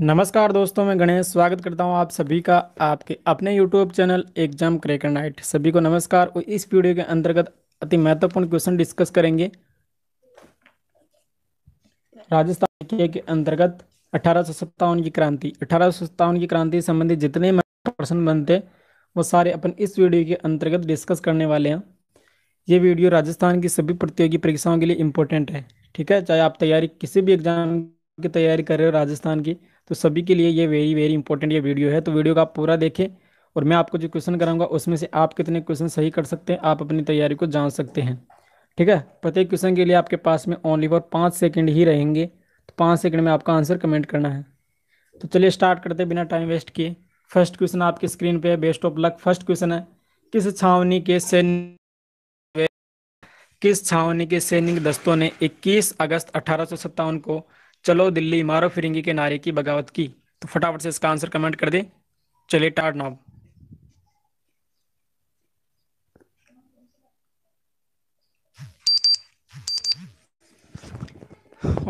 नमस्कार दोस्तों मैं गणेश स्वागत करता हूं आप सभी का आपके अपने YouTube channel exam cracker night सभी को नमस्कार और इस वीडियो के अंतर्गत अति महत्वपूर्ण क्वेश्चन डिस्कस करेंगे राजस्थान के अंतर्गत अठारह की क्रांति अठारह की क्रांति संबंधी जितने प्रश्न बनते वो सारे अपन इस वीडियो के अंतर्गत डिस्कस करने वाले हैं ये वीडियो राजस्थान की सभी प्रतियोगी परीक्षाओं के लिए इम्पोर्टेंट है ठीक है चाहे आप तैयारी किसी भी एग्जाम की तैयारी कर रहे हो राजस्थान की तो सभी के लिए ये वेरी वेरी इंपॉर्टेंट ये वीडियो है तो वीडियो का आप पूरा देखें और मैं आपको जो क्वेश्चन कराऊंगा उसमें से आप कितने क्वेश्चन सही कर सकते हैं आप अपनी तैयारी को जान सकते हैं ठीक है प्रत्येक क्वेश्चन के लिए आपके पास में ओनली फॉर पाँच सेकेंड ही रहेंगे तो पाँच सेकेंड में आपका आंसर कमेंट करना है तो चलिए स्टार्ट करते बिना टाइम वेस्ट किए फर्स्ट क्वेश्चन आपकी स्क्रीन पे है best of luck first question है किस छावनी के सैनिक किस छावनी के सैनिक दस्तों ने 21 अगस्त अठारह को चलो दिल्ली मारो फिरंगी के नारे की बगावत की तो फटाफट से इसका आंसर कमेंट कर दे चले टाट नॉब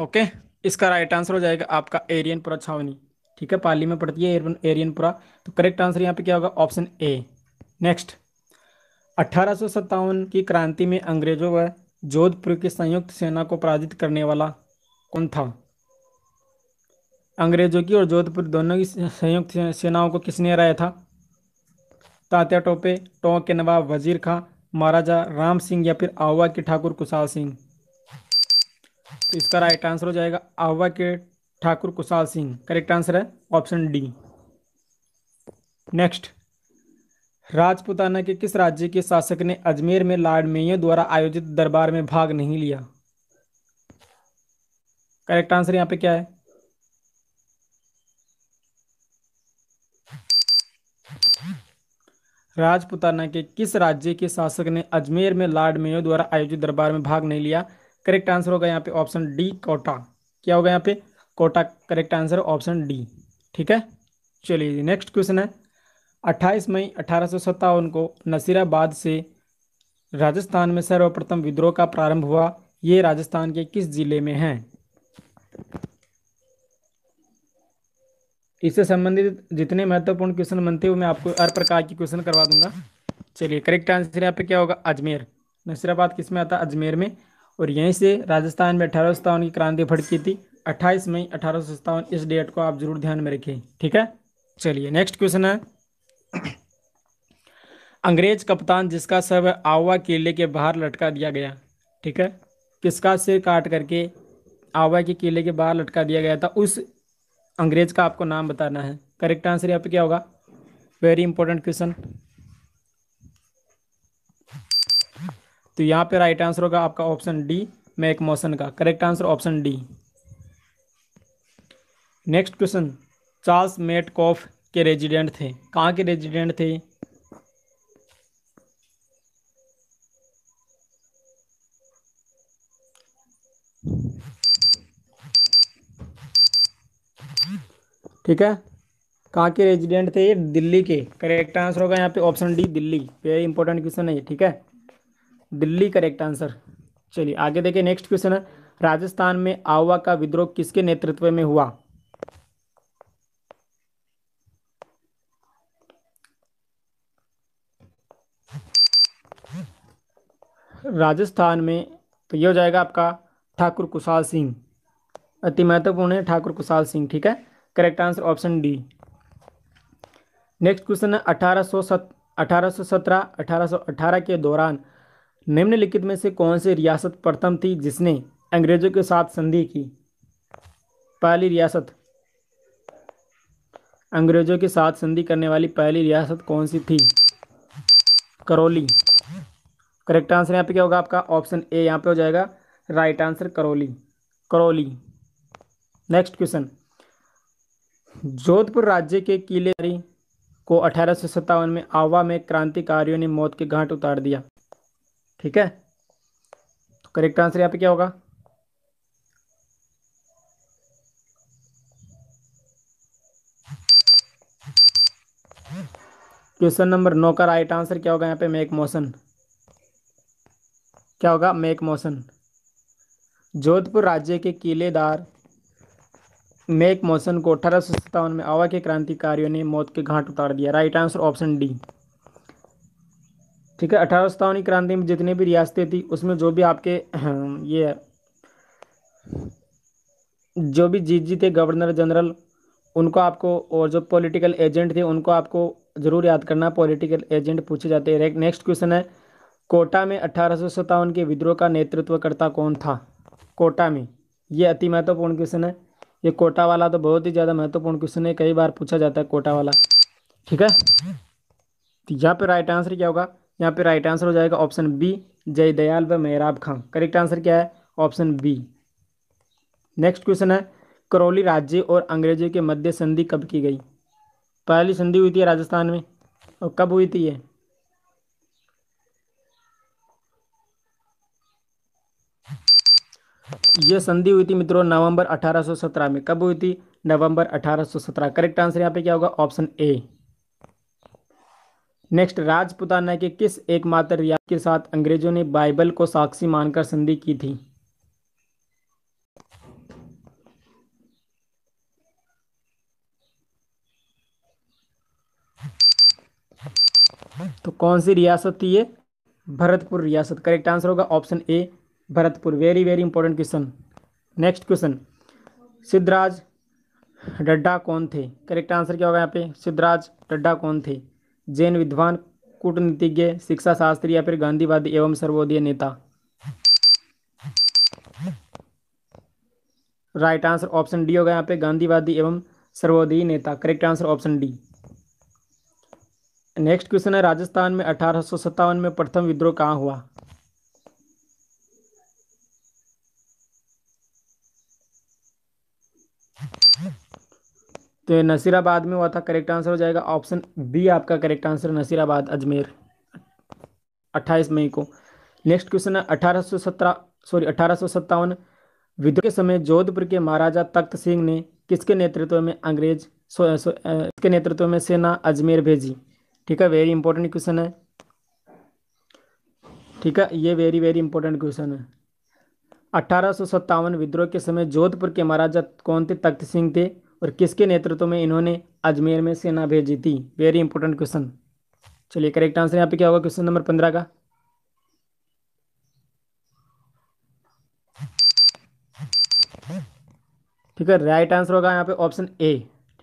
ओके इसका राइट आंसर हो जाएगा आपका एरियनपुरा छावनी ठीक है पाली में पड़ती है एरियनपुरा तो करेक्ट आंसर यहाँ पे क्या होगा ऑप्शन ए नेक्स्ट अठारह की क्रांति में अंग्रेजों व जोधपुर की संयुक्त सेना को पराजित करने वाला कौन था अंग्रेजों की और जोधपुर दोनों की संयुक्त सेनाओं को किसने हराया था तात्या टोपे टोंक के नवाब वजीर खां महाराजा राम सिंह या फिर आहुआ के ठाकुर कुशाल सिंह तो इसका राइट आंसर हो जाएगा आहुआ के ठाकुर कुशाल सिंह करेक्ट आंसर है ऑप्शन डी नेक्स्ट राजपुताना के किस राज्य के शासक ने अजमेर में लॉर्ड मेयर द्वारा आयोजित दरबार में भाग नहीं लिया करेक्ट आंसर यहाँ पे क्या है राजपुताना के किस राज्य के शासक ने अजमेर में लॉर्ड मेयो द्वारा आयोजित दरबार में भाग नहीं लिया करेक्ट आंसर होगा यहाँ पे ऑप्शन डी कोटा क्या होगा यहाँ पे Kota correct answer option D ठीक है चलिए नेक्स्ट क्वेश्चन है 28 मई अठारह को नसीराबाद से राजस्थान में सर्वप्रथम विद्रोह का प्रारंभ हुआ ये राजस्थान के किस जिले में है इससे संबंधित जितने महत्वपूर्ण क्वेश्चन बनते हैं वो मैं आपको हर प्रकार की क्वेश्चन करवा दूंगा चलिए करेक्ट आंसर यहाँ पे क्या होगा अजमेर नसीराबाद किस में आता अजमेर में और यहीं से राजस्थान में अठारह की क्रांति फटकी थी 28 मई अठारह इस डेट को आप जरूर ध्यान में रखें ठीक है चलिए नेक्स्ट क्वेश्चन है अंग्रेज कप्तान जिसका सब आवा किले के बाहर लटका दिया गया ठीक है किसका सिर काट करके आवा के किले के बाहर लटका दिया गया था उस अंग्रेज का आपको नाम बताना है करेक्ट आंसर यहाँ पे क्या होगा वेरी इंपॉर्टेंट क्वेश्चन तो यहाँ पे राइट आंसर होगा आपका ऑप्शन डी मैक मोशन का correct answer option D next question Charles Metcalfe के रेजिडेंट थे कहाँ के रेजिडेंट थे ठीक है कहाँ के रेजिडेंट थे ये दिल्ली के करेक्ट आंसर होगा यहाँ पे option D Delhi very important question है ये ठीक है दिल्ली करेक्ट आंसर चलिए आगे देखिए नेक्स्ट क्वेश्चन है राजस्थान में आवा का विद्रोह किसके नेतृत्व में हुआ राजस्थान में तो ये हो जाएगा आपका ठाकुर कुशाल सिंह अति महत्वपूर्ण है ठाकुर कुशाल सिंह ठीक है correct answer option D next question है अठारह सौ सत अठारह सौ सत्रह अठारह सौ अठारह के दौरान निम्नलिखित में से कौन सी रियासत प्रथम थी जिसने अंग्रेजों के साथ संधि की पहली रियासत अंग्रेजों के साथ संधि करने वाली पहली रियासत कौन सी थी करौली करेक्ट आंसर यहाँ पे क्या होगा आपका ऑप्शन ए यहाँ पे हो जाएगा right answer Karauli Karauli next question Jodhpur राज्य के किलेदारी को अठारह में आवा में क्रांतिकारियों ने मौत के घाट उतार दिया ठीक है तो करेक्ट आंसर यहाँ पे क्या होगा क्वेश्चन नंबर नौ का राइट आंसर क्या होगा यहाँ पे मेक मोशन क्या होगा मेक मोशन जोधपुर राज्य के किलेदार मेक मोशन को अठारह में आवा के क्रांतिकारियों ने मौत के घाट उतार दिया राइट आंसर ऑप्शन डी ठीक है अठारह सत्तावन की क्रांति में जितनी भी रियासतें थी उसमें जो भी आपके ये जो भी जीत जीते गवर्नर जनरल उनको आपको और जो पॉलिटिकल एजेंट थे उनको आपको जरूर याद करना पॉलिटिकल एजेंट पूछे जाते हैं नेक्स्ट क्वेश्चन है कोटा में अठारह के विद्रोह का नेतृत्वकर्ता कौन था कोटा में ये अति महत्वपूर्ण क्वेश्चन है ये कोटा वाला तो बहुत ही ज़्यादा महत्वपूर्ण क्वेश्चन है कई बार पूछा जाता है कोटा वाला ठीक है तो यहाँ पे राइट आंसर क्या होगा यहाँ पे राइट आंसर हो जाएगा ऑप्शन बी जय दयाल व मेहराब खां करेक्ट आंसर क्या है ऑप्शन बी नेक्स्ट क्वेश्चन है करौली राज्य और अंग्रेजों के मध्य संधि कब की गई पहली संधि हुई थी राजस्थान में और कब हुई थी ये ये संधि हुई थी मित्रों नवंबर 1817 में कब हुई थी नवंबर 1817 करेक्ट आंसर यहाँ पे क्या होगा ऑप्शन ए नेक्स्ट राजपुताना के किस एकमात्र रियासत के साथ अंग्रेजों ने बाइबल को साक्षी मानकर संधि की थी तो कौन सी रियासत थी ये भरतपुर रियासत करेक्ट आंसर होगा option A Bharatpur very very important question next question Siddhraj Dadda कौन थे करेक्ट आंसर क्या होगा यहाँ पे सिद्धराज डड्डा कौन थे जैन विद्वान कूटनीतिज्ञ शिक्षा शास्त्री या फिर गांधीवादी एवं सर्वोदय नेता राइट आंसर ऑप्शन डी होगा यहाँ पे गांधीवादी एवं सर्वोदय नेता correct answer option D next question है राजस्थान में अठारह में प्रथम विद्रोह कहाँ हुआ तो नसीराबाद में हुआ था करेक्ट आंसर हो जाएगा ऑप्शन बी आपका करेक्ट आंसर नसीराबाद अजमेर 28 मई को नेक्स्ट क्वेश्चन है अठारह सॉरी अठारह विद्रोह के समय जोधपुर के महाराजा तख्त सिंह ने किसके नेतृत्व में अंग्रेज सो, सो, नेतृत्व में सेना अजमेर भेजी ठीक है वेरी इंपॉर्टेंट क्वेश्चन है ठीक है ये वेरी वेरी इंपॉर्टेंट क्वेश्चन है अठारह विद्रोह के समय जोधपुर के महाराजा कौन थे तख्त सिंह थे और किसके नेतृत्व में इन्होंने अजमेर में सेना भेजी थी वेरी इंपॉर्टेंट क्वेश्चन चलिए करेक्ट आंसर यहाँ पे क्या होगा क्वेश्चन नंबर पंद्रह का ठीक है राइट आंसर होगा यहाँ पे ऑप्शन ए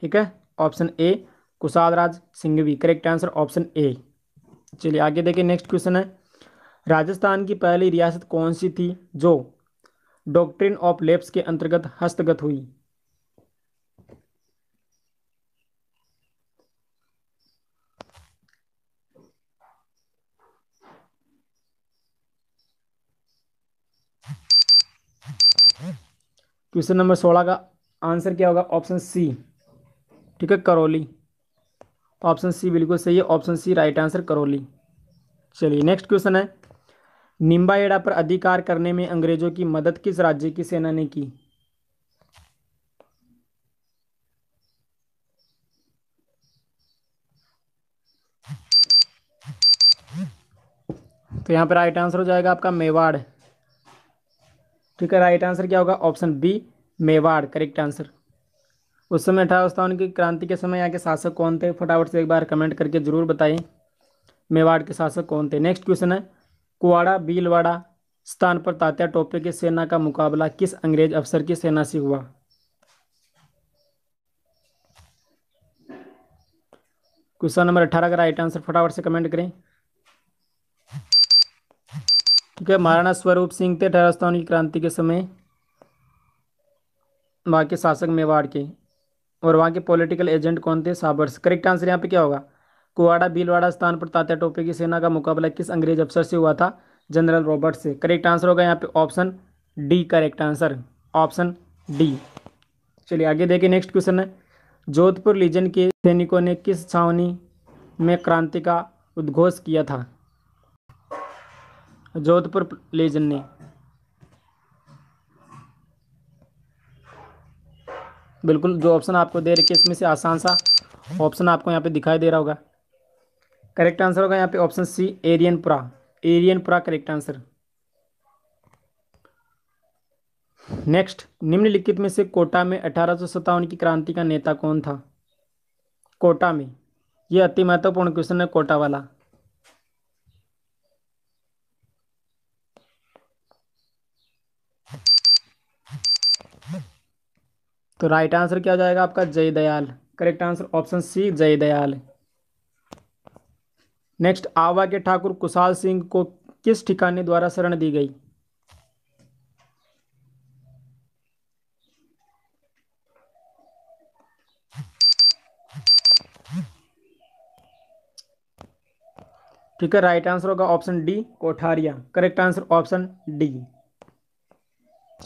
ठीक है option A Kushal Raj Singhvi correct answer option A चलिए आगे देखिए नेक्स्ट क्वेश्चन है राजस्थान की पहली रियासत कौन सी थी जो डॉक्ट्रिन ऑफ लेप्स के अंतर्गत हस्तगत हुई क्वेश्चन नंबर सोलह का आंसर क्या होगा ऑप्शन सी ठीक है करौली तो ऑप्शन सी बिल्कुल सही है option C right answer Karauli चलिए नेक्स्ट क्वेश्चन है एड़ा पर अधिकार करने में अंग्रेजों की मदद किस राज्य की सेना ने की तो यहां पर राइट आंसर हो जाएगा आपका मेवाड़ ठीक है राइट आंसर क्या होगा option B Mewar correct answer उस समय अठारह की क्रांति के समय यहाँ के शासक कौन थे फटाफट से एक बार कमेंट करके जरूर बताएं मेवाड़ के शासक कौन थे नेक्स्ट क्वेश्चन है कुआड़ा बीलवाड़ा स्थान पर तात्या टोपे की सेना का मुकाबला किस अंग्रेज अफसर की सेना से हुआ क्वेश्चन नंबर अठारह का राइट आंसर फटाफट से कमेंट करें क्योंकि महाराणा स्वरूप सिंह थे अठारह सौ की क्रांति के समय वहाँ के शासक मेवाड़ के और वहाँ के पॉलिटिकल एजेंट कौन थे साबर्स करेक्ट आंसर यहाँ पे क्या होगा कुआड़ा बीलवाड़ा स्थान पर तात्या टोपे की सेना का मुकाबला किस अंग्रेज अफसर से हुआ था जनरल रॉबर्ट से करेक्ट आंसर होगा यहाँ पे option D correct answer option D चलिए आगे देखिए नेक्स्ट क्वेश्चन है जोधपुर लीजन के सैनिकों ने किस छावनी में क्रांति का उद्घोष किया था जोधपुर लेजन ने बिल्कुल जो ऑप्शन आपको दे रखे इसमें से आसान सा ऑप्शन आपको यहाँ पे दिखाई दे रहा होगा करेक्ट आंसर होगा यहाँ पे option C Erinpura Erinpura correct answer next निम्नलिखित में से कोटा में अठारह की क्रांति का नेता कौन था कोटा में यह अति महत्वपूर्ण क्वेश्चन है कोटा वाला तो राइट आंसर क्या हो जाएगा आपका Jai Dayal correct answer option C Jai Dayal next Awa के ठाकुर कुशाल सिंह को किस ठिकाने द्वारा शरण दी गई ठीक है राइट आंसर होगा option D Kotharia correct answer option D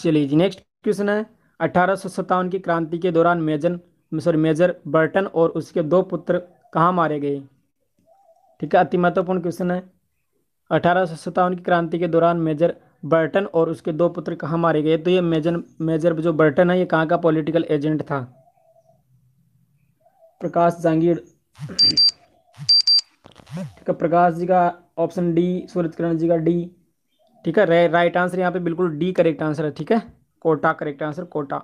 चलिए जी नेक्स्ट क्वेश्चन है अठारह की क्रांति के दौरान मेजन सॉरी मेजर बर्टन और उसके दो पुत्र कहाँ मारे गए ठीक है अति महत्वपूर्ण क्वेश्चन है अठारह की क्रांति के दौरान मेजर बर्टन और उसके दो पुत्र कहाँ मारे गए तो ये मेजर मेजर जो बर्टन है ये कहाँ का पॉलिटिकल एजेंट था प्रकाश जांगीर ठीक है प्रकाश जी का ऑप्शन डी सूरज किरण जी का डी ठीक है राइट आंसर यहाँ पे बिल्कुल डी करेक्ट आंसर है ठीक है Kota correct answer Kota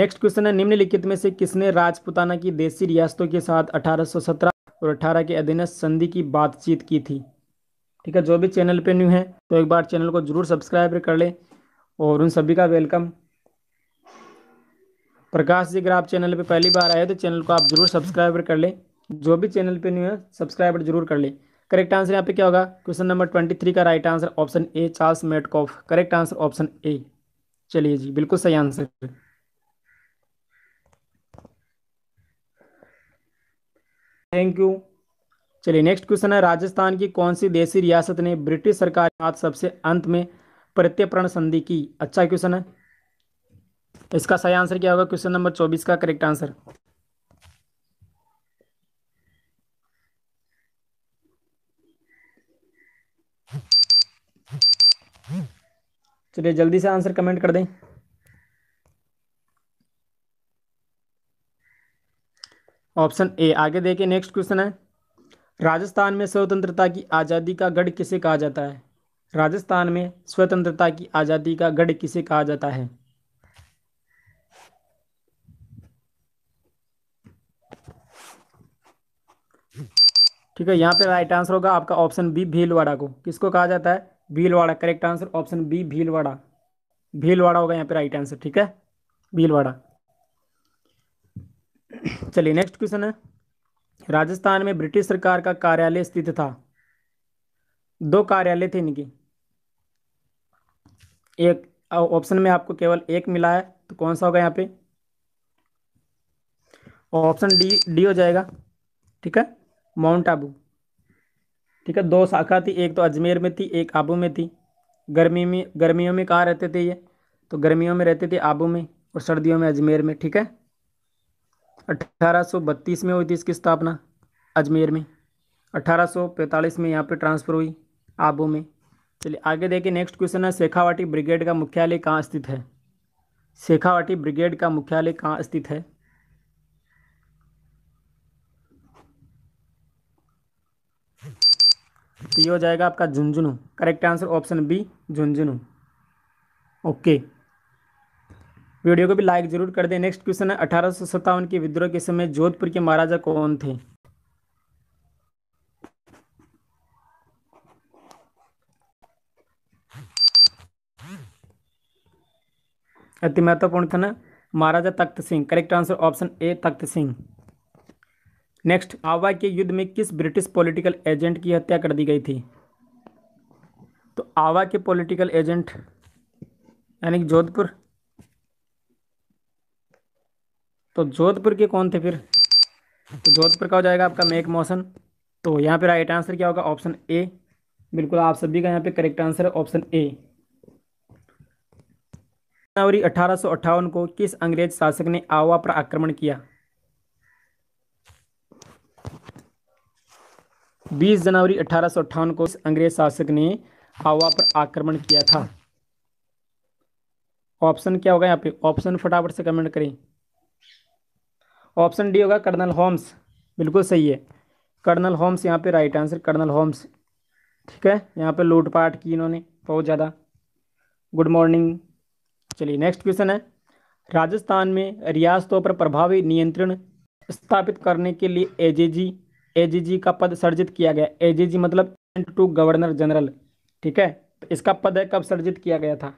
next question है निम्नलिखित में से किसने राजपुताना की देसी रियासतों के साथ 1817 और 18 के अधीन संधि की बातचीत की थी ठीक है जो भी चैनल पे न्यू है तो एक बार चैनल को जरूर सब्सक्राइब कर ले और उन सभी का वेलकम प्रकाश जी अगर आप चैनल पे पहली बार आए तो चैनल को आप जरूर सब्सक्राइब कर ले जो भी चैनल पे न्यू है सब्सक्राइब जरूर कर ले करेक्ट आंसर यहाँ पे क्या होगा क्वेश्चन नंबर ट्वेंटी थ्री का right answer option A Charles Metcalfe correct answer option A चलिए जी बिल्कुल सही आंसर थैंक यू चलिए नेक्स्ट क्वेश्चन है राजस्थान की कौन सी देसी रियासत ने ब्रिटिश सरकार के साथ सबसे अंत में प्रत्यर्पण संधि की अच्छा क्वेश्चन है इसका सही आंसर क्या होगा क्वेश्चन नंबर चौबीस का करेक्ट आंसर चलिए जल्दी से आंसर कमेंट कर दें ऑप्शन ए आगे देखें नेक्स्ट क्वेश्चन है राजस्थान में स्वतंत्रता की आज़ादी का गढ़ किसे कहा जाता है राजस्थान में स्वतंत्रता की आज़ादी का गढ़ किसे कहा जाता है ठीक है यहाँ पे राइट आंसर होगा आपका ऑप्शन बी भीलवाड़ा को किसको कहा जाता है Bhilwara correct answer option B Bhilwara Bhilwara होगा यहाँ पे राइट आंसर ठीक है भीलवाड़ा चलिए नेक्स्ट क्वेश्चन है राजस्थान में ब्रिटिश सरकार का कार्यालय स्थित था दो कार्यालय थे इनकी एक ऑप्शन में आपको केवल एक मिला है तो कौन सा होगा यहाँ पे ऑप्शन डी डी हो जाएगा ठीक है माउंट आबू ठीक है दो शाखा थी एक तो अजमेर में थी एक आबू में थी गर्मी में गर्मियों में कहाँ रहते थे ये तो गर्मियों में रहते थे आबू में और सर्दियों में अजमेर में ठीक है बत्तीस में हुई थी इसकी स्थापना अजमेर में पैंतालीस में यहाँ पे ट्रांसफ़र हुई आबू में चलिए आगे देखिए नेक्स्ट क्वेश्चन है शेखावाटी ब्रिगेड का मुख्यालय कहाँ स्थित है शेखावाटी ब्रिगेड का मुख्यालय कहाँ स्थित है तो ये हो जाएगा आपका Jhunjhunu correct answer option B Jhunjhunu okay video को भी लाइक जरूर कर दें नेक्स्ट क्वेश्चन है अठारह के विद्रोह के समय जोधपुर के महाराजा कौन थे अति महत्वपूर्ण था ना Maharaja Takht Singh correct answer option A Takht Singh next Awa के युद्ध में किस ब्रिटिश पॉलिटिकल एजेंट की हत्या कर दी गई थी तो आवा के पॉलिटिकल एजेंट यानी जोधपुर तो जोधपुर के कौन थे फिर तो जोधपुर का हो जाएगा आपका मेक मौसम तो यहाँ पे राइट आंसर क्या होगा ऑप्शन ए बिल्कुल आप सभी का यहाँ पे करेक्ट आंसर है ऑप्शन ए जनवरी अठारह को किस अंग्रेज शासक ने आवा पर आक्रमण किया 20 जनवरी अठारह को इस अंग्रेज शासक ने आवा पर आक्रमण किया था ऑप्शन क्या होगा यहाँ पे ऑप्शन फटाफट से कमेंट करें ऑप्शन डी होगा कर्नल होम्स बिल्कुल सही है कर्नल होम्स यहाँ पे राइट आंसर कर्नल होम्स ठीक है यहाँ पे लूटपाट की इन्होंने बहुत ज़्यादा गुड मॉर्निंग चलिए नेक्स्ट क्वेश्चन है राजस्थान में रियासतों पर प्रभावी नियंत्रण स्थापित करने के लिए एजेजी एजीजी का पद सर्जित किया गया एजीजी मतलब टू गवर्नर जनरल ठीक है तो इसका पद है कब सर्जित किया गया था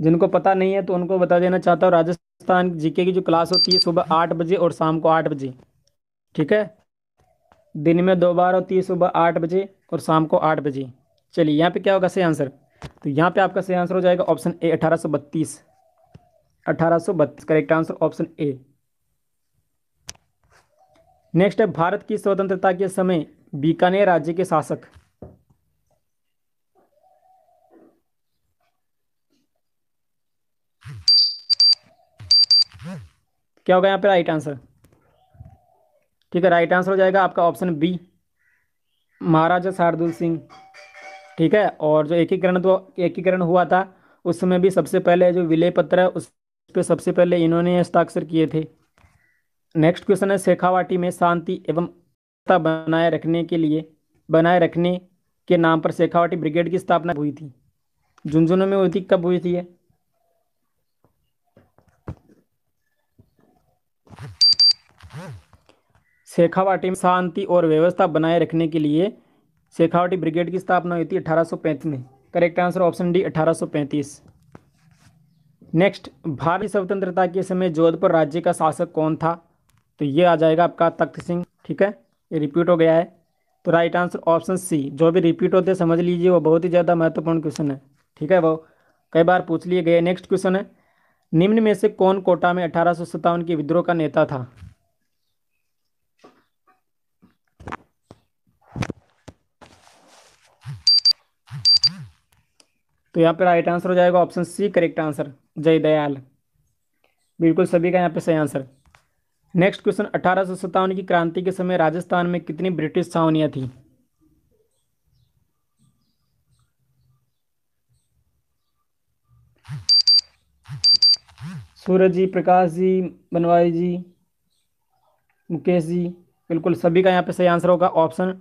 जिनको पता नहीं है तो उनको बता देना चाहता हूँ राजस्थान जीके की जो क्लास होती है सुबह आठ बजे और शाम को आठ बजे ठीक है दिन में दो बार होती है सुबह आठ बजे और शाम को आठ बजे चलिए यहाँ पे क्या होगा सही आंसर तो यहाँ पे आपका सही आंसर हो जाएगा ऑप्शन ए अठारह सौ बत्तीस अठारह सौ बत्तीस correct answer option A next है भारत की स्वतंत्रता के समय बीकानेर राज्य के शासक क्या होगा यहाँ पे राइट आंसर ठीक है राइट आंसर हो जाएगा आपका ऑप्शन बी महाराजा शार्दुल सिंह ठीक है और जो एकीकरण तो एकीकरण हुआ था उस समय भी सबसे पहले जो विलय पत्र है उस पर सबसे पहले इन्होंने हस्ताक्षर किए थे नेक्स्ट क्वेश्चन है शेखावाटी में शांति एवं बनाए रखने के लिए बनाए रखने के नाम पर शेखावाटी ब्रिगेड की स्थापना हुई थी झुंझुनू में हुई थी कब हुई थी शेखावाटी में शांति और व्यवस्था बनाए रखने के लिए शेखावाटी ब्रिगेड की स्थापना हुई थी अठारह में करेक्ट आंसर ऑप्शन डी अठारह नेक्स्ट भारतीय स्वतंत्रता के समय जोधपुर राज्य का शासक कौन था तो ये आ जाएगा आपका तख्त सिंह ठीक है ये रिपीट हो गया है तो राइट आंसर ऑप्शन सी जो भी रिपीट होते समझ लीजिए वो बहुत ही ज़्यादा महत्वपूर्ण क्वेश्चन है ठीक है वो कई बार पूछ लिए गए नेक्स्ट क्वेश्चन है निम्न में से कौन कोटा में अठारह के विद्रोह का नेता था तो यहाँ पर राइट आंसर हो जाएगा ऑप्शन सी करेक्ट आंसर जय दयाल बिल्कुल सभी का यहाँ पे सही आंसर नेक्स्ट क्वेश्चन अठारह की क्रांति के समय राजस्थान में कितनी ब्रिटिश छावनियां थी सूरज जी प्रकाश जी बनवारी जी मुकेश जी बिल्कुल सभी का यहाँ पे सही आंसर होगा ऑप्शन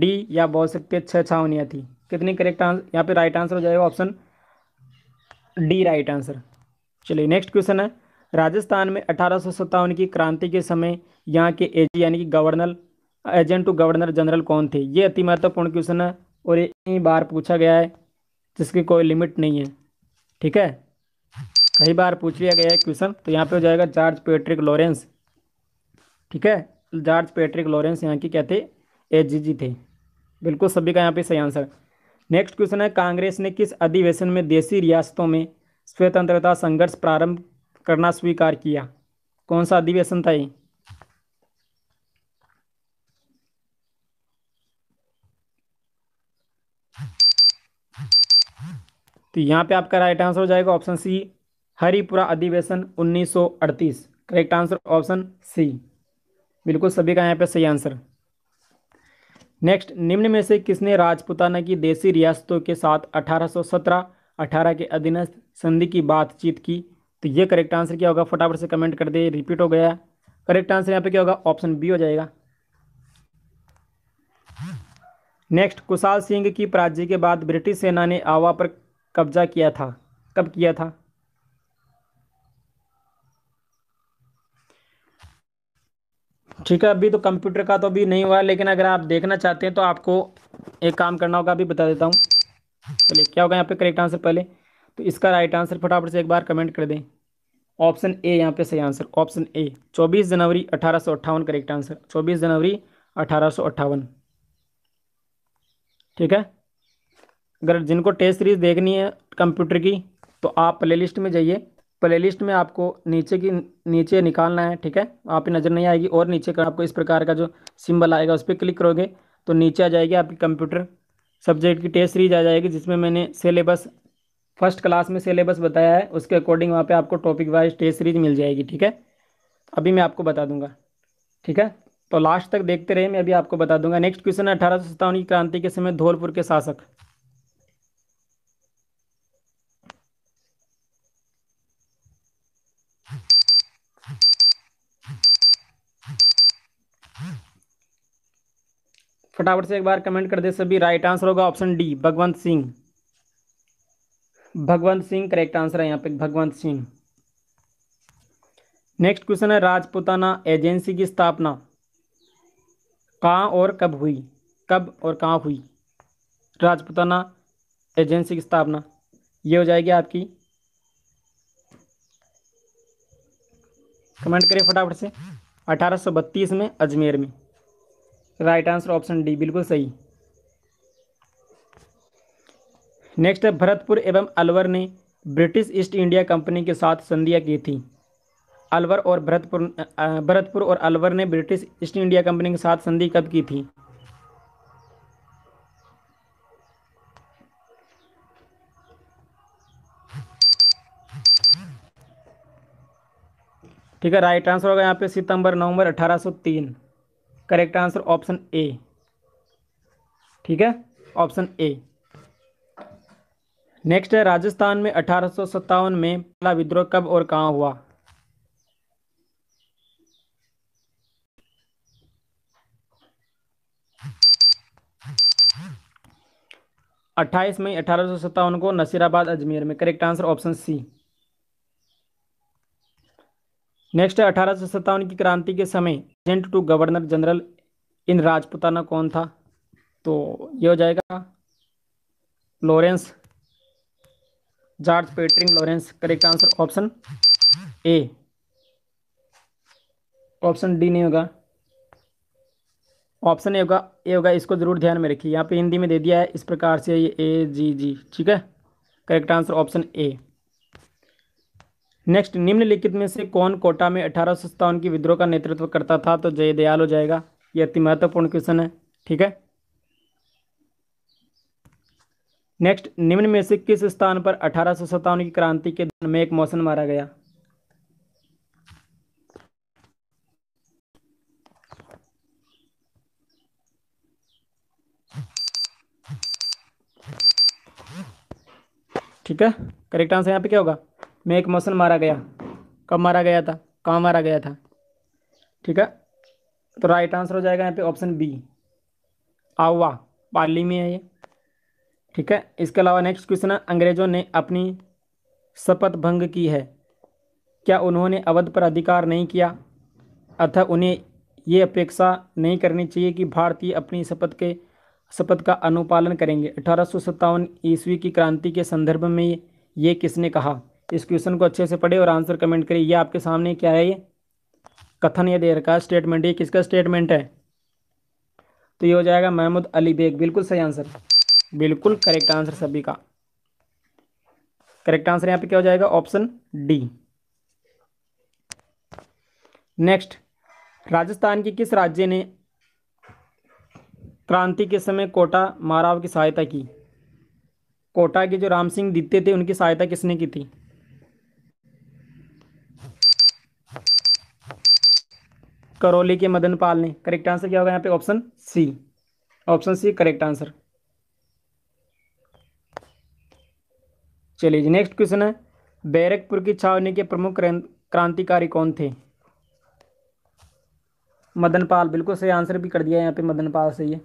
डी या बोल सकते छह छः छावनियाँ थी कितनी करेक्ट आंसर यहाँ पे राइट आंसर हो जाएगा ऑप्शन डी राइट आंसर चलिए नेक्स्ट क्वेश्चन है राजस्थान में अठारह की क्रांति के समय यहाँ के एजी यानी कि governor agent to governor general कौन थे ये अति महत्वपूर्ण क्वेश्चन है और ये बार पूछा गया है जिसकी कोई लिमिट नहीं है ठीक है कई बार पूछ लिया गया है क्वेश्चन तो यहाँ पे हो जाएगा जॉर्ज पेट्रिक लॉरेंस ठीक है जॉर्ज पेट्रिक लॉरेंस यहाँ के क्या थे एजीजी थे बिल्कुल सभी का यहाँ पे सही आंसर नेक्स्ट क्वेश्चन है कांग्रेस ने किस अधिवेशन में देसी रियासतों में स्वतंत्रता संघर्ष प्रारंभ करना स्वीकार किया कौन सा अधिवेशन था ये तो यहाँ पे आपका राइट आंसर हो जाएगा ऑप्शन सी हरिपुरा अधिवेशन 1938 करेक्ट आंसर ऑप्शन सी बिल्कुल सभी का यहाँ पे सही आंसर नेक्स्ट निम्न में से किसने राजपुताना की देसी रियासतों के साथ 1817 18 के अधीनस्थ संधि की बातचीत की तो ये करेक्ट आंसर क्या होगा फटाफट से कमेंट कर दे रिपीट हो गया करेक्ट आंसर यहाँ पे क्या होगा ऑप्शन बी हो जाएगा नेक्स्ट कुशाल सिंह की पराजय के बाद ब्रिटिश सेना ने आवा पर कब्जा किया था कब किया था ठीक है अभी तो कंप्यूटर का तो अभी नहीं हुआ लेकिन अगर आप देखना चाहते हैं तो आपको एक काम करना होगा अभी बता देता हूँ चलिए क्या होगा यहाँ पे करेक्ट आंसर पहले तो इसका राइट आंसर फटाफट से एक बार कमेंट कर दें ऑप्शन ए यहाँ पे सही आंसर ऑप्शन ए 24 जनवरी अठारह करेक्ट आंसर 24 जनवरी अठारह ठीक है अगर जिनको टेस्ट सीरीज देखनी है कंप्यूटर की तो आप प्लेलिस्ट में जाइए प्लेलिस्ट में आपको नीचे की नीचे निकालना है ठीक है आप नज़र नहीं आएगी और नीचे का आपको इस प्रकार का जो सिंबल आएगा उस पर क्लिक करोगे तो नीचे आ जाएगी आपकी कंप्यूटर सब्जेक्ट की टेस्ट सीरीज आ जाएगी जिसमें मैंने सिलेबस फर्स्ट क्लास में सिलेबस बताया है उसके अकॉर्डिंग वहाँ पे आपको टॉपिक वाइज टेस्ट सीरीज मिल जाएगी ठीक है अभी मैं आपको बता दूंगा ठीक है तो लास्ट तक देखते रहे मैं अभी आपको बता दूंगा नेक्स्ट क्वेश्चन है अठारह की क्रांति के समय धौलपुर के शासक फटाफट से एक बार कमेंट कर दे सभी राइट आंसर होगा option D Bhagwant Singh Bhagwant Singh correct answer है यहाँ पे भगवंत सिंह नेक्स्ट क्वेश्चन है राजपुताना एजेंसी की स्थापना कहाँ और कब हुई कब और कहाँ हुई राजपुताना एजेंसी की स्थापना ये हो जाएगी आपकी कमेंट करिए फटाफट से 1832 में अजमेर में राइट आंसर ऑप्शन डी बिल्कुल सही नेक्स्ट है भरतपुर एवं अलवर ने ब्रिटिश ईस्ट इंडिया कंपनी के साथ संधियाँ की थी अलवर और भरतपुर भरतपुर और अलवर ने ब्रिटिश ईस्ट इंडिया कंपनी के साथ संधि कब की थी ठीक है राइट आंसर होगा यहाँ पे सितंबर नवंबर 1803 करेक्ट आंसर ऑप्शन ए ठीक है ऑप्शन ए नेक्स्ट है राजस्थान में अठारह में पहला विद्रोह कब और कहाँ हुआ अट्ठाईस मई अठारह को नसीराबाद अजमेर में correct answer option C next है अठारह की क्रांति के समय agent to governor general in Rajputana कौन था तो ये हो जाएगा Lawrence George Patrick Lawrence correct answer option A option D नहीं होगा ऑप्शन ए होगा ए होगा इसको ज़रूर ध्यान में रखिए यहाँ पे हिंदी में दे दिया है इस प्रकार से ये ए जी जी ठीक है correct answer option A next निम्नलिखित में से कौन कोटा में अठारह की विद्रोह का नेतृत्व करता था तो जय दयाल हो जाएगा ये अति महत्वपूर्ण क्वेश्चन है ठीक है नेक्स्ट निम्न में से किस स्थान पर अठारह की क्रांति के दौरान में एक मौसम मारा गया ठीक है करेक्ट आंसर यहाँ पे क्या होगा मैं एक मौसम मारा गया कब मारा गया था कहाँ मारा गया था ठीक है तो राइट आंसर हो जाएगा यहाँ पे ऑप्शन बी आवा पाली में है ये ठीक है इसके अलावा नेक्स्ट क्वेश्चन है अंग्रेजों ने अपनी शपथ भंग की है क्या उन्होंने अवध पर अधिकार नहीं किया अतः उन्हें ये अपेक्षा नहीं करनी चाहिए कि भारतीय अपनी शपथ के शपथ का अनुपालन करेंगे अठारह ईस्वी की क्रांति के संदर्भ में ये किसने कहा इस क्वेश्चन को अच्छे से पढ़े और आंसर कमेंट करिए यह आपके सामने क्या है ये कथन या देर का स्टेटमेंट ये किसका स्टेटमेंट है तो ये हो जाएगा महमूद अली बेग बिल्कुल सही आंसर बिल्कुल करेक्ट आंसर सभी का करेक्ट आंसर यहां पे क्या हो जाएगा ऑप्शन डी नेक्स्ट राजस्थान के किस राज्य ने क्रांति के समय कोटा माराव की सहायता की कोटा के जो राम सिंह दीते थे उनकी सहायता किसने की थी करौली के मदन पाल ने करेक्ट आंसर क्या होगा यहाँ पे option C option C correct answer चलिए जी नेक्स्ट क्वेश्चन है बैरकपुर की छावनी के प्रमुख क्रांतिकारी कौन थे मदन पाल बिल्कुल सही आंसर भी कर दिया यहाँ पे मदन पाल सही है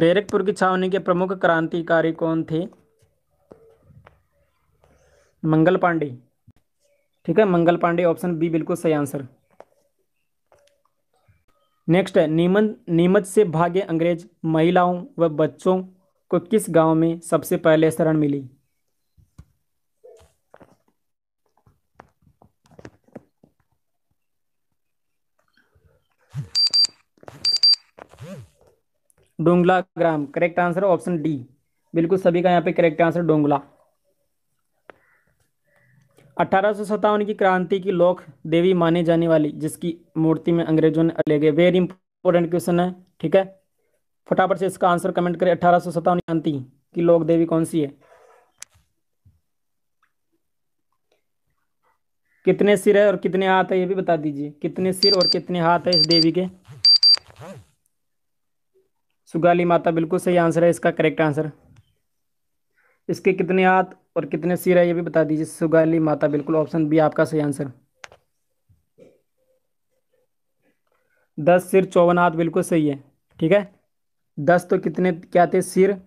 बैरकपुर की छावनी के प्रमुख क्रांतिकारी कौन थे मंगल पांडे ठीक है मंगल पांडे ऑप्शन बी बिल्कुल सही आंसर नेक्स्ट है नीमत नीमत से भागे अंग्रेज महिलाओं व बच्चों को किस गांव में सबसे पहले शरण मिली डोंगला ग्राम करेक्ट आंसर ऑप्शन डी बिल्कुल सभी का यहाँ पे करेक्ट आंसर डोंगला अठारह की क्रांति की लोक देवी माने जाने वाली जिसकी मूर्ति में अंग्रेजों ने अले गए वेरी इंपॉर्टेंट क्वेश्चन है ठीक है फटाफट से इसका आंसर कमेंट करें अठारह क्रांति की लोक देवी कौन सी है कितने सिर है और कितने हाथ है ये भी बता दीजिए कितने सिर और कितने हाथ है इस देवी के सुगाली माता बिल्कुल सही आंसर है इसका करेक्ट आंसर इसके कितने हाथ और कितने सिर है ये भी बता दीजिए सुगाली माता बिल्कुल ऑप्शन बी आपका सही आंसर दस सिर चौवन हाथ बिल्कुल सही है ठीक है दस तो कितने क्या थे सिर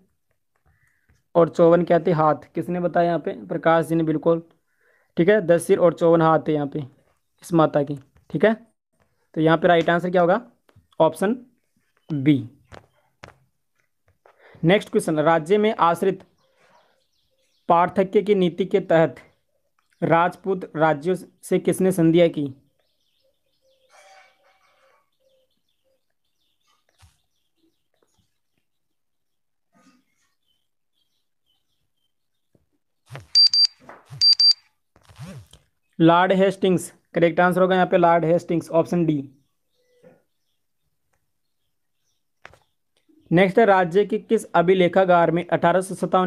और चौवन क्या थे हाथ किसने बताया यहाँ पे प्रकाश जी ने बिल्कुल ठीक है दस सिर और चौवन हाथ है यहाँ पे इस माता की ठीक है तो यहाँ पे राइट आंसर क्या होगा ऑप्शन बी नेक्स्ट क्वेश्चन राज्य में आश्रित पार्थक्य की नीति के तहत राजपूत राज्यों से किसने संधिया की लॉर्ड हेस्टिंग्स करेक्ट आंसर होगा यहाँ पे lord Hastings option D next है राज्य के किस अभिलेखागार में अठारह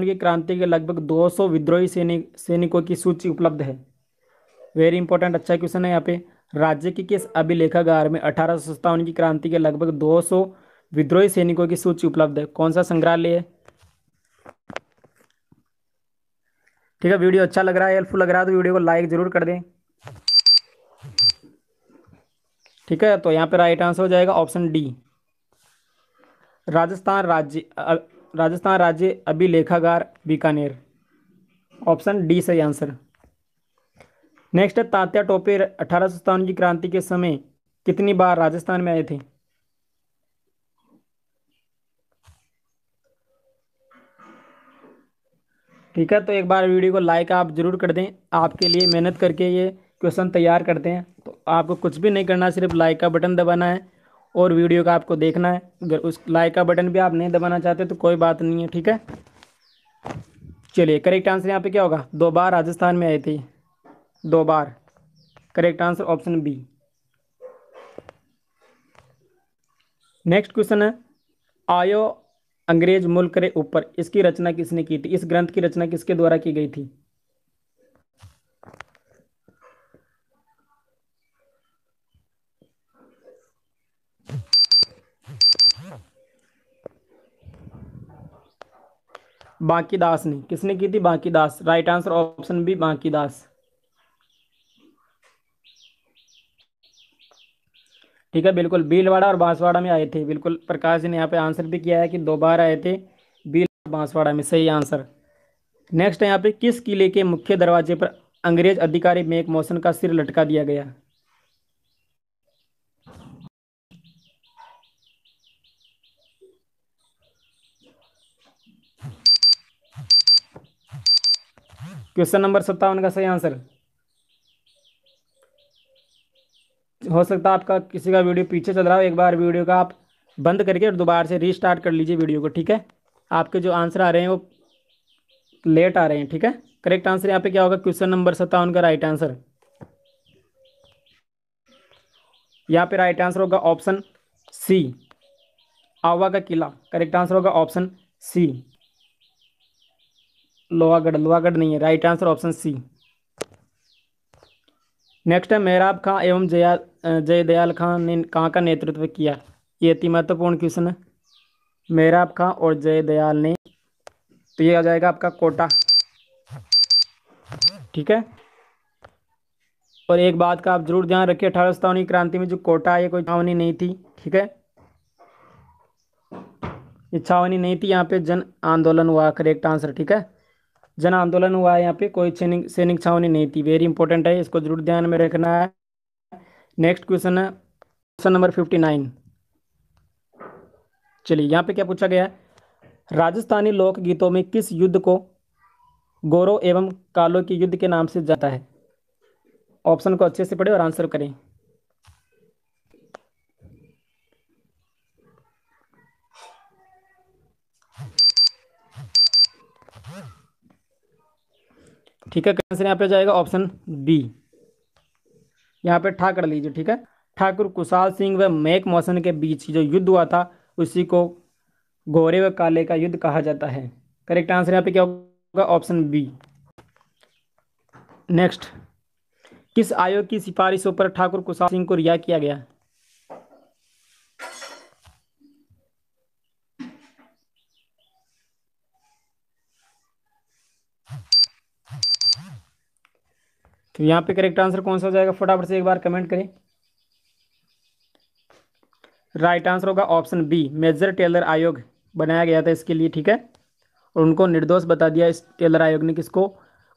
की क्रांति के लगभग 200 विद्रोही सैनिक सैनिकों की सूची उपलब्ध है वेरी इंपॉर्टेंट अच्छा क्वेश्चन है यहाँ पे राज्य के किस अभिलेखागार में अठारह की क्रांति के लगभग 200 विद्रोही सैनिकों की सूची उपलब्ध है कौन सा संग्रहालय है ठीक है वीडियो अच्छा लग रहा है हेल्पफुल लग रहा है तो वीडियो को लाइक जरूर कर दें ठीक है तो यहाँ पे राइट आंसर हो जाएगा ऑप्शन डी राजस्थान राज्य राजस्थान राज्य अभिलेखागार बीकानेर ऑप्शन डी सही आंसर नेक्स्ट है तात्या टोपे अठारह की क्रांति के समय कितनी बार राजस्थान में आए थे ठीक है तो एक बार वीडियो को लाइक आप जरूर कर दें आपके लिए मेहनत करके ये क्वेश्चन तैयार करते हैं तो आपको कुछ भी नहीं करना सिर्फ लाइक का बटन दबाना है और वीडियो का आपको देखना है अगर उस लाइक का बटन भी आप नहीं दबाना चाहते तो कोई बात नहीं है ठीक है चलिए करेक्ट आंसर यहाँ पे क्या होगा दो बार राजस्थान में आए थे दो बार correct answer option B next question है आयो अंग्रेज मुल्क के ऊपर इसकी रचना किसने की थी इस ग्रंथ की रचना किसके द्वारा की गई थी बाकी दास ने किसने की थी Baki Das right answer option B Baki Das ठीक है बिल्कुल भीलवाड़ा और बांसवाड़ा में आए थे बिल्कुल प्रकाश जी ने यहाँ पे आंसर भी किया है कि दो बार आए थे बील बांसवाड़ा में सही आंसर नेक्स्ट है यहाँ पे किस किले के मुख्य दरवाजे पर अंग्रेज अधिकारी मेक मोशन का सिर लटका दिया गया क्वेश्चन नंबर सत्तावन का सही आंसर हो सकता है आपका किसी का वीडियो पीछे चल रहा हो एक बार वीडियो का आप बंद करके और दोबारा से रीस्टार्ट कर लीजिए वीडियो को ठीक है आपके जो आंसर आ रहे हैं वो लेट आ रहे हैं ठीक है करेक्ट आंसर यहाँ पे क्या होगा क्वेश्चन नंबर सत्तावन का राइट आंसर यहाँ पे राइट आंसर होगा ऑप्शन सी आवा का किला करेक्ट आंसर होगा ऑप्शन सी लोहागढ़ लोहागढ़ नहीं है right answer option C next है मेहराब खां एवं जया जयदयाल खान ने कहाँ का नेतृत्व किया ये अति महत्वपूर्ण क्वेश्चन है मेहराब खां और जयदयाल ने तो ये आ जाएगा आपका कोटा ठीक है और एक बात का आप जरूर ध्यान रखिए अठारह सतावनी क्रांति में जो कोटा है ये कोई छावनी नहीं थी ठीक है ये छावनी नहीं थी यहाँ पे जन आंदोलन हुआ करेक्ट आंसर ठीक है जन आंदोलन हुआ है यहाँ पे कोई सैनिक छावनी नहीं थी वेरी इंपॉर्टेंट है इसको जरूर ध्यान में रखना है नेक्स्ट क्वेश्चन है क्वेश्चन नंबर फिफ्टी नाइन चलिए यहाँ पे क्या पूछा गया है राजस्थानी लोक गीतों में किस युद्ध को गोरो एवं कालो के युद्ध के नाम से जाता है ऑप्शन को अच्छे से पढ़े और आंसर करें ठीक है आंसर यहाँ पे जाएगा ऑप्शन बी यहाँ पे ठाकर लीजिए ठीक है ठाकुर कुशाल सिंह व मैक मौसन के बीच जो युद्ध हुआ था उसी को गोरे व काले का युद्ध कहा जाता है करेक्ट आंसर यहाँ पे क्या होगा ऑप्शन बी नेक्स्ट किस आयोग की सिफारिशों पर ठाकुर कुशाल सिंह को रिहा किया गया तो यहाँ पे करेक्ट आंसर कौन सा हो जाएगा फटाफट से एक बार कमेंट करें राइट आंसर होगा ऑप्शन बी मेजर टेलर आयोग बनाया गया था इसके लिए ठीक है और उनको निर्दोष बता दिया इस टेलर आयोग ने किसको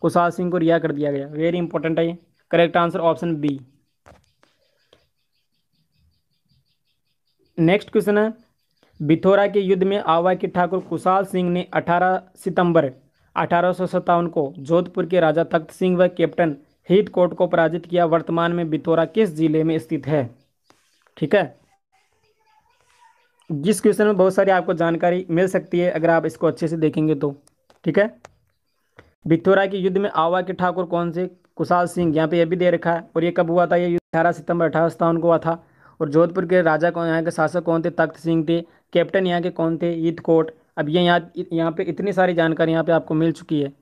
कुशाल सिंह को रिहा कर दिया गया वेरी इंपॉर्टेंट है ये correct answer option B next question है बिथोरा के युद्ध में आवा के ठाकुर कुशाल सिंह ने 18 सितंबर अठारह को जोधपुर के राजा तख्त सिंह व कैप्टन हीट कोट को पराजित किया वर्तमान में बितोरा किस जिले में स्थित है ठीक है जिस क्वेश्चन में बहुत सारी आपको जानकारी मिल सकती है अगर आप इसको अच्छे से देखेंगे तो ठीक है बिथोरा के युद्ध में आवा के ठाकुर कौन से कुशाल सिंह यहाँ पे ये भी दे रखा है और ये कब हुआ था ये युद्ध अठारह सितंबर अठारह सत्तावन को हुआ था और जोधपुर के राजा कौन यहाँ के शासक कौन थे तख्त सिंह थे कैप्टन यहाँ के कौन थे ईद कोट अब ये यहाँ यहाँ पे इतनी सारी जानकारी यहाँ पे आपको मिल चुकी है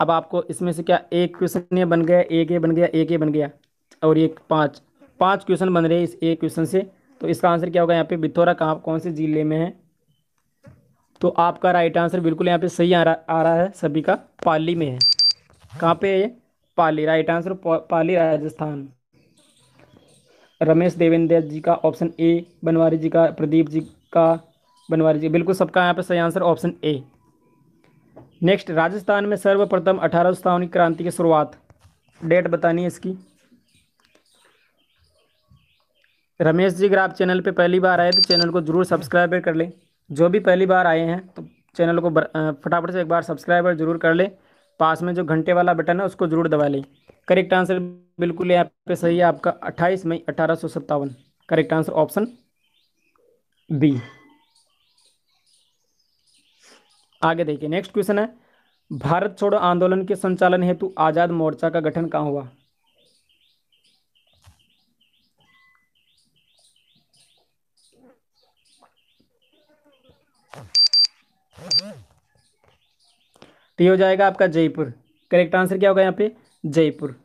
अब आपको इसमें से क्या एक क्वेश्चन ये बन गया एक ये बन गया एक ये बन गया और एक पाँच पाँच क्वेश्चन बन रहे हैं इस एक क्वेश्चन से तो इसका आंसर क्या होगा यहाँ पे बिथौरा कहाँ कौन से जिले में है तो आपका राइट आंसर बिल्कुल यहाँ पे सही आ रहा आ रहा है सभी का पाली में है कहाँ पे है पाली राइट आंसर पाली राजस्थान रमेश देवेंद्र जी का ऑप्शन ए बनवारी जी का प्रदीप जी का बनवारी जी बिल्कुल सबका यहाँ पे सही answer option A next Rajasthan में सर्वप्रथम अठारह क्रांति की शुरुआत डेट बतानी है इसकी रमेश जी अगर आप चैनल पे पहली बार आए तो चैनल को ज़रूर सब्सक्राइब कर लें जो भी पहली बार आए हैं तो चैनल को फटाफट से एक बार सब्सक्राइब ज़रूर कर लें पास में जो घंटे वाला बटन है उसको ज़रूर दबा लें करेक्ट आंसर बिल्कुल यहाँ पे सही है आपका 28 मई अठारह करेक्ट आंसर ऑप्शन बी आगे देखिए नेक्स्ट क्वेश्चन है भारत छोड़ो आंदोलन के संचालन हेतु आजाद मोर्चा का गठन कहाँ हुआ टी तो हो जाएगा आपका जयपुर करेक्ट आंसर क्या होगा यहाँ पे जयपुर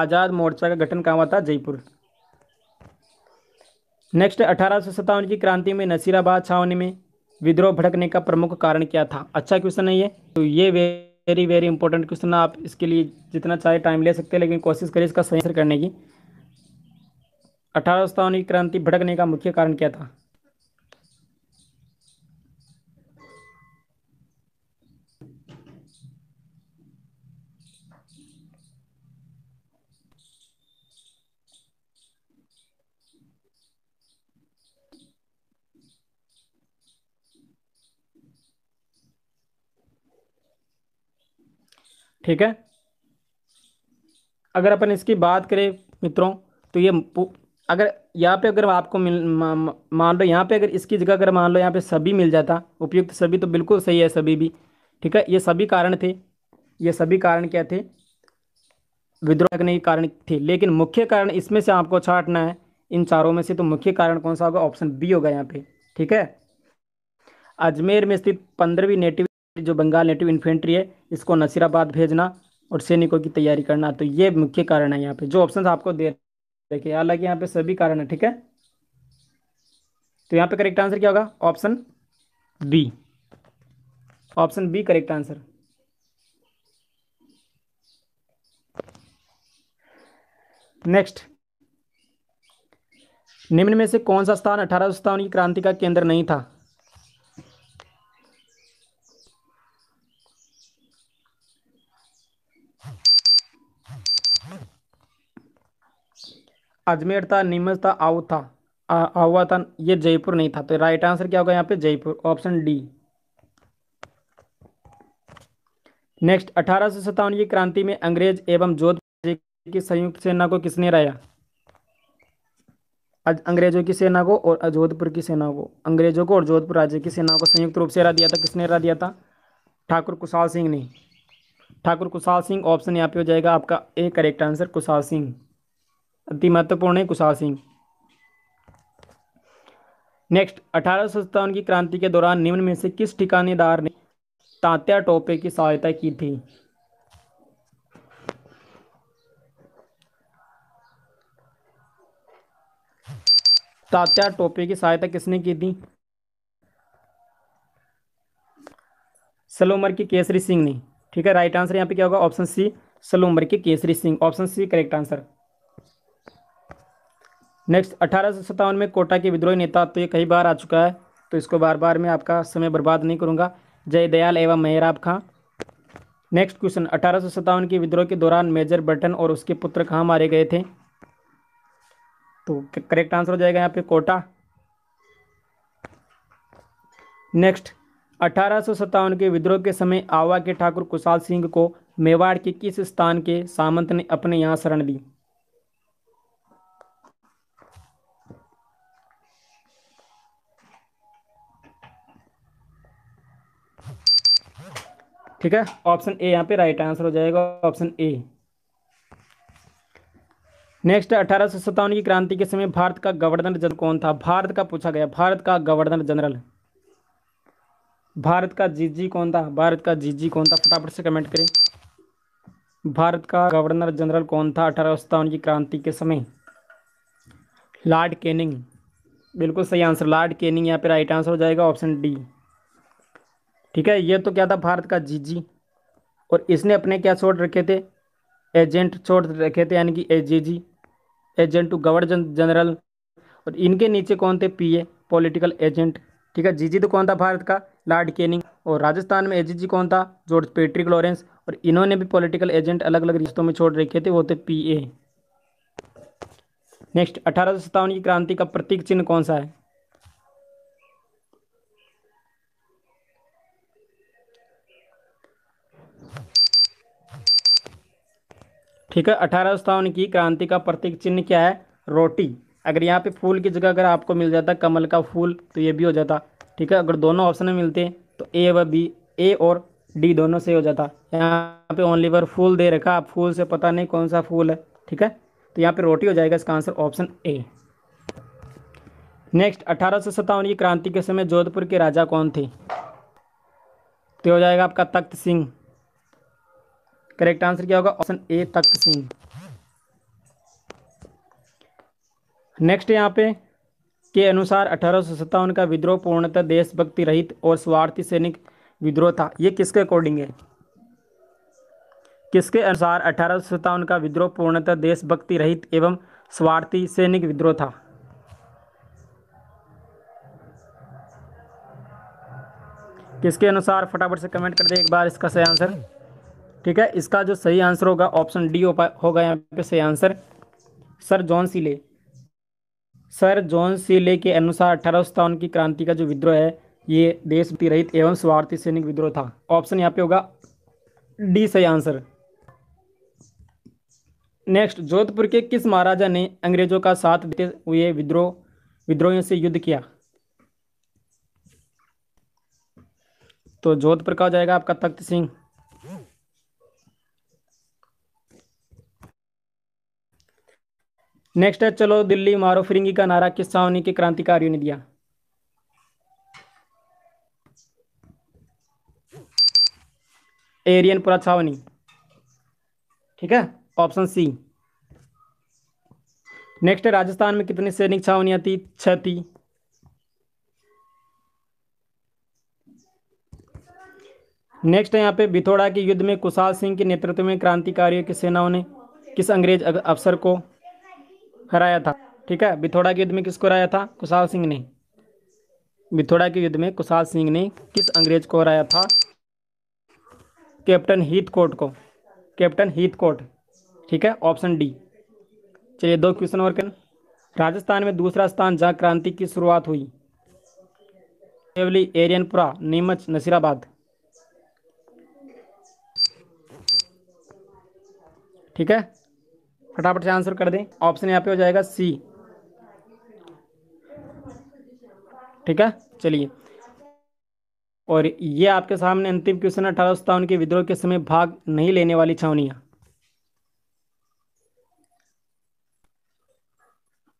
आजाद मोर्चा का गठन कहाँ हुआ था जयपुर नेक्स्ट अठारह सौ सत्तावन की क्रांति में नसीराबाद छावनी में विद्रोह भड़कने का प्रमुख कारण क्या था अच्छा क्वेश्चन है ये तो ये वेरी वेरी इंपॉर्टेंट क्वेश्चन आप इसके लिए जितना चाहे टाइम ले सकते हैं लेकिन कोशिश करिए इसका सही आंसर करने की अठारह सौ क्रांति भड़कने का मुख्य कारण क्या था ठीक है अगर अपन इसकी बात करें मित्रों तो ये अगर यहाँ पे अगर आपको मिल मान लो यहाँ पे अगर इसकी जगह अगर मान लो यहाँ पे सभी मिल जाता उपयुक्त सभी तो बिल्कुल सही है सभी भी ठीक है ये सभी कारण थे ये सभी कारण क्या थे विद्रोह करने के कारण थे लेकिन मुख्य कारण इसमें से आपको छाटना अच्छा है इन चारों में से तो मुख्य कारण कौन सा होगा ऑप्शन बी होगा यहाँ पे ठीक है अजमेर में स्थित पंद्रहवीं नेटिव जो बंगाल नेटिव इन्फेंट्री है इसको नसीराबाद भेजना और सैनिकों की तैयारी करना तो ये मुख्य कारण है यहाँ पे जो ऑप्शन आपको दे देखिए हालांकि यहाँ पे सभी कारण है ठीक है तो यहाँ पे करेक्ट आंसर क्या होगा option B option B correct answer next निम्न में से कौन सा स्थान अठारह की क्रांति का केंद्र नहीं था अजमेर था नीमच था आउ था आवा था ये जयपुर नहीं था तो राइट आंसर क्या होगा यहाँ पे जयपुर ऑप्शन डी नेक्स्ट अठारह सौ सत्तावन की क्रांति में अंग्रेज एवं जोधपुर की संयुक्त सेना को किसने हराया अंग्रेजों की सेना को और जोधपुर की सेना को अंग्रेजों को और जोधपुर राज्य की सेना को संयुक्त रूप से हरा दिया था किसने हरा दिया था ठाकुर कुशाल सिंह ने ठाकुर कुशाल सिंह ऑप्शन यहाँ पे हो जाएगा आपका A correct answer Kushal Singh अति महत्वपूर्ण है कुशाल सिंह नेक्स्ट अठारह की क्रांति के दौरान निम्न में से किस ठिकानेदार ने तात्या टोपे की सहायता की थी तात्या टोपे की सहायता किसने की थी सलोमर की केसरी सिंह ने ठीक है राइट आंसर यहां पे क्या होगा ऑप्शन सी सलोमर की Kesari Singh option C correct answer next अठारह में कोटा के विद्रोही नेता तो ये कई बार आ चुका है तो इसको बार बार मैं आपका समय बर्बाद नहीं करूँगा जय दयाल एवं मेहराब खां नेक्स्ट क्वेश्चन अठारह के विद्रोह के दौरान मेजर बटन और उसके पुत्र कहाँ मारे गए थे तो करेक्ट आंसर हो जाएगा यहाँ पे कोटा नेक्स्ट अठारह के विद्रोह के समय आवा के ठाकुर कुशाल सिंह को मेवाड़ के किस स्थान के सामंत ने अपने यहाँ शरण दी ठीक है ऑप्शन ए यहाँ पे राइट आंसर हो जाएगा ऑप्शन ए नेक्स्ट अठारह की क्रांति के समय भारत का गवर्नर जनरल कौन था भारत का पूछा गया भारत का गवर्नर जनरल भारत का जीजी कौन था भारत का जीजी कौन था फटाफट से कमेंट करें भारत का गवर्नर जनरल कौन था अठारह की क्रांति के समय लॉर्ड केनिंग बिल्कुल सही आंसर लॉर्ड केनिंग यहाँ पे राइट आंसर हो जाएगा ऑप्शन डी ठीक है ये तो क्या था भारत का जीजी और इसने अपने क्या छोड़ रखे थे एजेंट छोड़ रखे थे यानी कि G agent to governor general और इनके नीचे कौन थे पीए पॉलिटिकल एजेंट ठीक है जीजी तो कौन था भारत का लॉर्ड केनिंग और राजस्थान में एजीजी कौन था जॉर्ज पेट्रिक लॉरेंस और इन्होंने भी पॉलिटिकल एजेंट अलग अलग रिश्तों में छोड़ रखे थे वो थे ए नेक्स्ट अठारह की क्रांति का प्रतीक चिन्ह कौन सा है ठीक है अठारह की क्रांति का प्रतीक चिन्ह क्या है रोटी अगर यहाँ पे फूल की जगह अगर आपको मिल जाता कमल का फूल तो ये भी हो जाता ठीक है अगर दोनों ऑप्शन में मिलते तो ए व बी ए और डी दोनों से हो जाता यहाँ पे ओनली वर फूल दे रखा आप फूल से पता नहीं कौन सा फूल है ठीक है तो यहाँ पे रोटी हो जाएगा इसका आंसर ऑप्शन ए नेक्स्ट अठारह की क्रांति के समय जोधपुर के राजा कौन थे तो हो जाएगा आपका तख्त सिंह करेक्ट आंसर क्या होगा option A Takht Singh next यहाँ पे के अनुसार अठारह का विद्रोह पूर्णतः देशभक्ति रहित और स्वार्थी सैनिक विद्रोह था ये किसके अकॉर्डिंग है किसके अनुसार अठारह का विद्रोह पूर्णतः देशभक्ति रहित एवं स्वार्थी सैनिक विद्रोह था किसके अनुसार फटाफट से कमेंट कर दे एक बार इसका सही आंसर ठीक है इसका जो सही आंसर होगा ऑप्शन डी होगा यहाँ पे सही answer sir John Seeley sir John Seeley के अनुसार अठारह की क्रांति का जो विद्रोह है ये देश रहित एवं स्वार्थी सैनिक विद्रोह था ऑप्शन यहाँ पे होगा डी सही आंसर नेक्स्ट जोधपुर के किस महाराजा ने अंग्रेजों का साथ देते हुए विद्रोह विद्रोहियों से युद्ध किया तो जोधपुर का हो जाएगा आपका तख्त सिंह नेक्स्ट है चलो दिल्ली मारो फिरंगी का नारा किस होने के क्रांतिकारियों ने दिया एरियन पुरा छावनी ठीक है ऑप्शन सी नेक्स्ट है राजस्थान में कितनी सैनिक छावनियां थी छी थी नेक्स्ट है यहाँ पे बिथोड़ा के युद्ध में कुशाल सिंह के नेतृत्व में क्रांतिकारियों की सेनाओं ने किस अंग्रेज अफसर को हराया था ठीक है बिथोड़ा के युद्ध में किसको हराया था कुशाल सिंह ने बिथोड़ा के युद्ध में कुशाल सिंह ने किस अंग्रेज को हराया था कैप्टन हीथ कोट को कैप्टन हीथ कोट ठीक है ऑप्शन डी चलिए दो क्वेश्चन और कर राजस्थान में दूसरा स्थान जहाँ क्रांति की शुरुआत हुई एरियनपुरा नीमच नसीराबाद ठीक है फटाफट से आंसर कर दें ऑप्शन यहाँ पे हो जाएगा सी ठीक है चलिए और ये आपके सामने अंतिम क्वेश्चन अठारह सत्तावन के विद्रोह के समय भाग नहीं लेने वाली छावनियां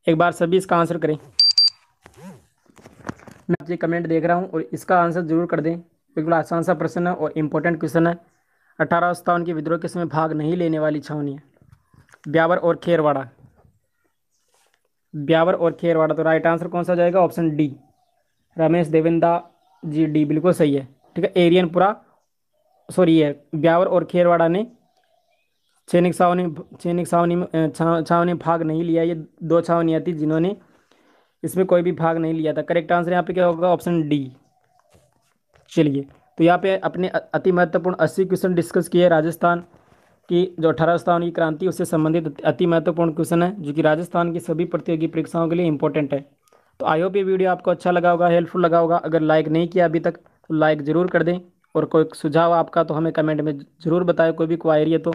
एक बार सभी इसका आंसर करें मैं आपसे कमेंट देख रहा हूं और इसका आंसर जरूर कर दें बिल्कुल आसान सा प्रश्न है और इम्पोर्टेंट क्वेश्चन है अठारह सत्तावन के विद्रोह के समय भाग नहीं लेने वाली छावनियाँ ब्यावर और खेरवाड़ा ब्यावर और खेरवाड़ा तो राइट आंसर कौन सा हो जाएगा option D Ramesh Devinda ji D बिल्कुल सही है ठीक है एरियनपुरा सॉरी ये ब्यावर और खेरवाड़ा ने चैनिक सावनी चैनिक सावनी छावनी भाग नहीं लिया ये दो छावनियाँ थी जिन्होंने इसमें कोई भी भाग नहीं लिया था करेक्ट आंसर यहाँ पे क्या होगा ऑप्शन डी चलिए तो यहाँ पे अपने अति महत्वपूर्ण अस्सी क्वेश्चन डिस्कस किए राजस्थान कि जो अठारह सतावन की क्रांति उससे संबंधित अति महत्वपूर्ण क्वेश्चन है जो कि राजस्थान की सभी प्रतियोगी परीक्षाओं के लिए इंपॉर्टेंट है तो आई होप ये वीडियो आपको अच्छा लगा होगा हेल्पफुल लगा होगा अगर लाइक नहीं किया अभी तक तो लाइक ज़रूर कर दें और कोई सुझाव आपका तो हमें कमेंट में ज़रूर बताएं कोई भी क्वायरी है तो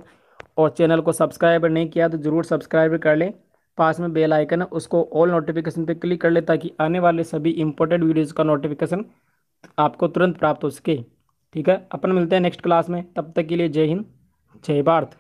और चैनल को सब्सक्राइब नहीं किया तो ज़रूर सब्सक्राइब कर लें पास में बेल आइकन है उसको ऑल नोटिफिकेशन पे क्लिक कर लें ताकि आने वाले सभी इंपॉर्टेंट वीडियोज़ का नोटिफिकेशन आपको तुरंत प्राप्त हो सके ठीक है अपन मिलते हैं नेक्स्ट क्लास में तब तक के लिए जय हिंद જય ભારત